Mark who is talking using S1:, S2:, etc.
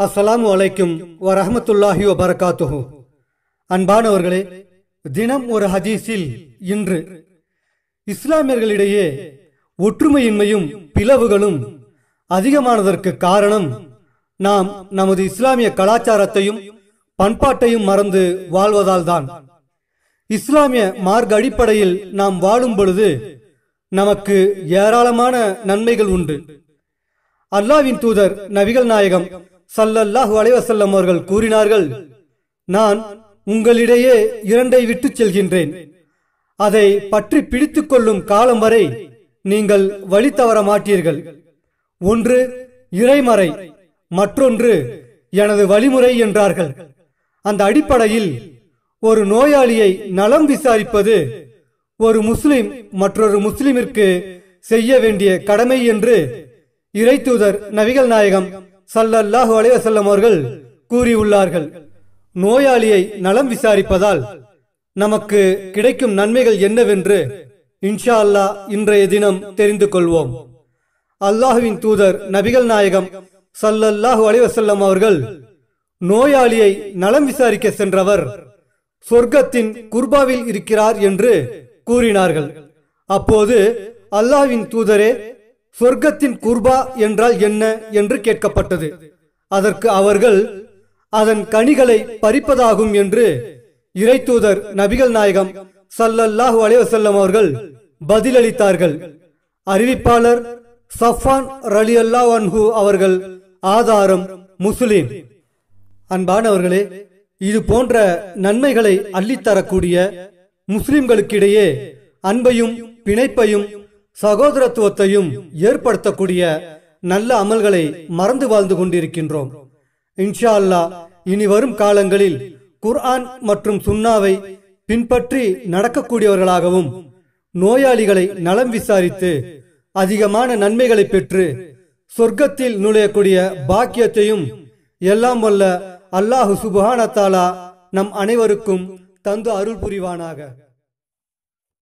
S1: வலைக்கும் அலைக்கும் வரஹமத்துல்லாஹி வபரகாத்துஹு அன்பானவர்களே தினம் ஒரு ஹதீஸில் இன்று இஸ்லாமியர்களிடையே ஒற்றுமையின்மையும் பிளவுகளும் அதிகமானதற்கு காரணம் நாம் நமது இஸ்லாமிய கலாச்சாரத்தையும் பண்பாட்டையும் மறந்து வாழ்வதால் தான் இஸ்லாமிய மார்க் அடிப்படையில் நாம் வாழும் பொழுது நமக்கு ஏராளமான நன்மைகள் உண்டு அல்லாவின் தூதர் நபிகள் நாயகம் சல்லல்லாஹு அலைவசல்லம் அவர்கள் கூறினார்கள் நான் உங்களிடையே இரண்டை விட்டு செல்கின்றேன் அதை பற்றி பிடித்துக் கொள்ளும் காலம் வரை நீங்கள் வழி தவற மாட்டீர்கள் ஒன்று இறைமறை மற்றொன்று எனது வழிமுறை என்றார்கள் அந்த அடிப்படையில் ஒரு நோயாளியை நலம் விசாரிப்பது ஒரு முஸ்லிம் மற்றொரு முஸ்லிமிற்கு செய்ய வேண்டிய கடமை என்று தூதர் நவிகள் நாயகம் சல்லல்லாஹு அலைவசல்லம் அவர்கள் கூறியுள்ளார்கள் நோயாளியை நலம் விசாரிப்பதால் நமக்கு கிடைக்கும் நன்மைகள் என்னவென்று இன்ஷா அல்லா இன்றைய தினம் தெரிந்து கொள்வோம் அல்லாஹுவின் தூதர் நபிகள் நாயகம் சல்லல்லாஹு அலைவசல்லம் அவர்கள் நோயாளியை நலம் விசாரிக்க சென்றவர் சொர்க்கத்தின் குர்பாவில் இருக்கிறார் என்று கூறினார்கள் அப்போது அல்லாஹ்வின் தூதரே சொர்க்கத்தின் குர்பா என்றால் என்ன என்று கேட்கப்பட்டது அதற்கு அவர்கள் அதன் கனிகளை பறிப்பதாகும் என்று இறை தூதர் நபிகள் நாயகம் சல்லல்லாஹு அலைவசல்லம் அவர்கள் பதிலளித்தார்கள் அறிவிப்பாளர் சஃபான் ரலி அல்லாஹு அவர்கள் ஆதாரம் முஸ்லிம் அன்பானவர்களே இது போன்ற நன்மைகளை அள்ளித்தரக்கூடிய முஸ்லிம்களுக்கிடையே அன்பையும் பிணைப்பையும் சகோதரத்துவத்தையும் ஏற்படுத்தக்கூடிய நல்ல அமல்களை மறந்து வாழ்ந்து கொண்டிருக்கின்றோம் இன்ஷா அல்லா இனி வரும் காலங்களில் குர்ஆன் மற்றும் சுன்னாவை பின்பற்றி நடக்கக்கூடியவர்களாகவும் நோயாளிகளை நலம் விசாரித்து அதிகமான நன்மைகளை பெற்று சொர்க்கத்தில் நுழையக்கூடிய பாக்கியத்தையும் எல்லாம் வல்ல அல்லாஹு சுபஹானத்தாலா நம் அனைவருக்கும் தந்து அருள் புரிவானாக